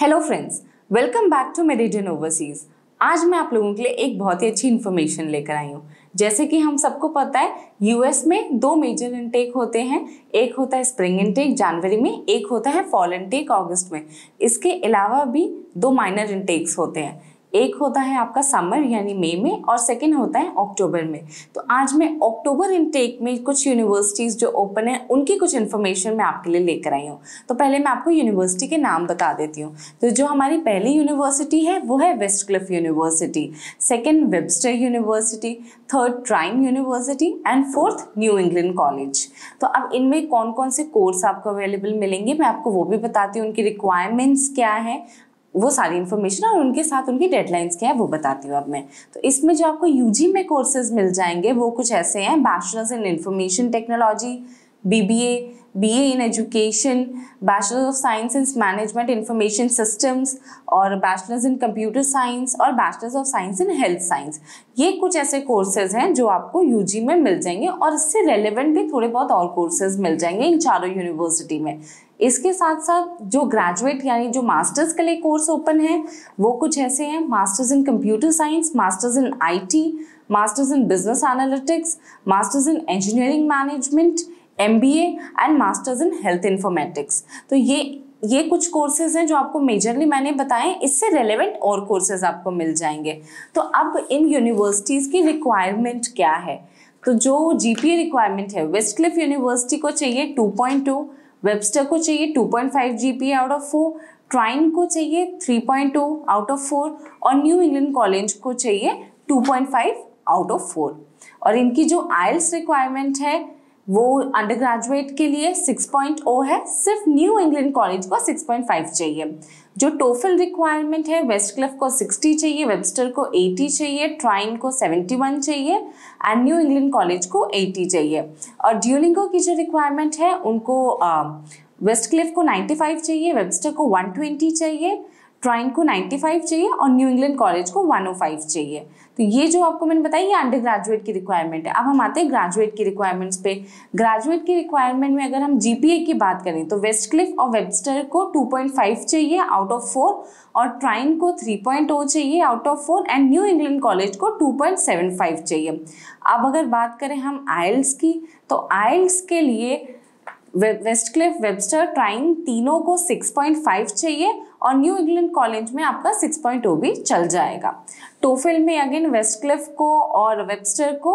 hello friends welcome back to Meridian Overseas आज मैं आप लोगों के लिए एक बहुत ही अच्छी इन्फॉर्मेशन लेकर आई हूँ जैसे कि हम सबको पता है यूएस में दो मेजर इनटेक होते हैं एक होता है स्प्रिंग इनटेक जनवरी में एक होता है फॉल इनटेक अगस्त में इसके अलावा भी दो माइनर इनटेक्स होते हैं एक होता है आपका समर यानी मई में, में और सेकेंड होता है अक्टूबर में तो आज मैं अक्टूबर इनटेक में कुछ यूनिवर्सिटीज़ जो ओपन है उनकी कुछ इन्फॉर्मेशन मैं आपके लिए लेकर आई हूँ तो पहले मैं आपको यूनिवर्सिटी के नाम बता देती हूँ तो जो हमारी पहली यूनिवर्सिटी है वो है Westcliff university second Webster university third Trine university and fourth New England college तो अब इनमें कौन कौन से कोर्स आपको अवेलेबल मिलेंगे मैं आपको वो भी बताती हूँ उनकी रिक्वायरमेंट्स क्या है वो सारी इन्फॉर्मेशन और उनके साथ उनकी डेडलाइंस क्या है वो बताती हूँ अब मैं तो इसमें जो आपको यूजी में कोर्सेज मिल जाएंगे वो कुछ ऐसे हैं bachelors in information technology BBA, BA in Education, Bachelor of Science in Management Information Systems और Bachelor's in Computer Science और Bachelor's of Science in Health Science ये कुछ ऐसे कोर्सेज हैं जो आपको जी में मिल जाएंगे और इससे रेलिवेंट भी थोड़े बहुत और कोर्सेज मिल जाएंगे इन चारों यूनिवर्सिटी में इसके साथ साथ जो ग्रेजुएट यानी जो मास्टर्स के लिए कोर्स ओपन है वो कुछ ऐसे हैं masters in computer science masters in IT masters in business analytics masters in engineering management M B and masters in health informatics तो ये ये कुछ कोर्सेज हैं जो आपको मेजरली मैंने बताए इससे रेलेवेंट और कोर्सेज आपको मिल जाएंगे तो अब इन यूनिवर्सिटीज़ की रिक्वायरमेंट क्या है तो जो जीपीए रिक्वायरमेंट है वेस्ट क्लिफ यूनिवर्सिटी को चाहिए 2.2 वेबस्टर को चाहिए 2.5 GPA out of four Trine को चाहिए 3.2 आउट ऑफ फोर और न्यू इंग्लैंड कॉलेज को चाहिए 2.5 आउट ऑफ फोर और इनकी जो आयल्स रिक्वायरमेंट है वो अंडर ग्रेजुएट के लिए 6.0 है सिर्फ न्यू इंग्लैंड कॉलेज को 6.5 चाहिए जो टोफिल रिक्वायरमेंट है वेस्ट क्लफ को 60 चाहिए वेबस्टर को 80 चाहिए ट्राइन को 71 चाहिए एंड न्यू इंग्लैंड कॉलेज को 80 चाहिए और ड्यूलिंगो की जो रिक्वायरमेंट है उनको वेस्ट uh, क्लिफ को 95 चाहिए वेबस्टर को 120 चाहिए ट्राइन को 95 चाहिए और न्यू इंग्लैंड कॉलेज को 105 चाहिए तो ये जो आपको मैंने बताया ये अंडर ग्रेजुएट की रिक्वायरमेंट है अब हम आते हैं ग्रेजुएट की रिक्वायरमेंट्स पे ग्रेजुएट की रिक्वायरमेंट में अगर हम जीपीए की बात करें तो वेस्ट क्लिफ और वेबस्टर को 2.5 चाहिए आउट ऑफ फोर और ट्राइन को 3.0 चाहिए out of four and New England college को 2.75 चाहिए अब अगर बात करें हम आयल्स की तो आयल्स के लिए वेस्टक्लिफ वेबस्टर ट्राइन तीनों को 6.5 चाहिए और न्यू इंग्लैंड कॉलेज में आपका 6.0 भी चल जाएगा टोफिल में अगेन वेस्टक्लिफ को और वेबस्टर को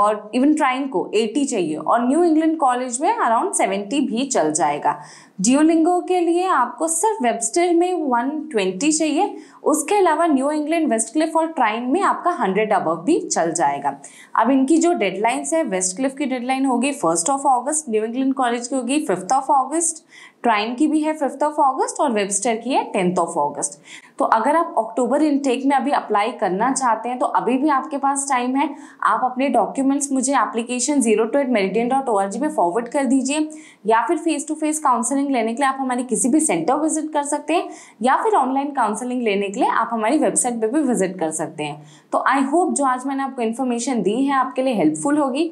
और इवन ट्राइन को 80 चाहिए और न्यू इंग्लैंड कॉलेज में अराउंड 70 भी चल जाएगा जियोलिंगो के लिए आपको सिर्फ वेबस्टर में 120 चाहिए उसके अलावा न्यू इंग्लैंड वेस्ट क्लिफ और ट्राइन में आपका हंड्रेड अबव भी चल जाएगा अब इनकी जो डेडलाइंस है वेस्ट क्लिफ की डेडलाइन होगी first of August New England college की होगी फिफ्थ ऑफ ऑगस्ट ट्राइन की भी है फिफ्थ ऑफ ऑगस्ट और वेबस्टर की है टेंथ ऑफ ऑगस्ट तो अगर आप अक्टूबर इनटेक में अभी अप्लाई करना चाहते हैं तो अभी भी आपके पास टाइम है आप अपने डॉक्यूमेंट्स मुझे application zero two eight meridian dot o पे फॉरवर्ड कर दीजिए या फिर फेस टू फेस काउंसलिंग लेने के लिए आप हमारे किसी भी सेंटर विजिट कर सकते हैं या फिर ऑनलाइन काउंसलिंग लेने के लिए आप हमारी वेबसाइट पे भी विजिट कर सकते हैं तो आई होप जो आज मैंने आपको इन्फॉर्मेशन दी है आपके लिए हेल्पफुल होगी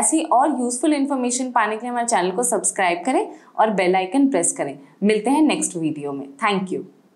ऐसी और यूजफुल इन्फॉर्मेशन पाने के लिए हमारे चैनल को सब्सक्राइब करें और बेल आइकन प्रेस करें मिलते हैं नेक्स्ट वीडियो में थैंक यू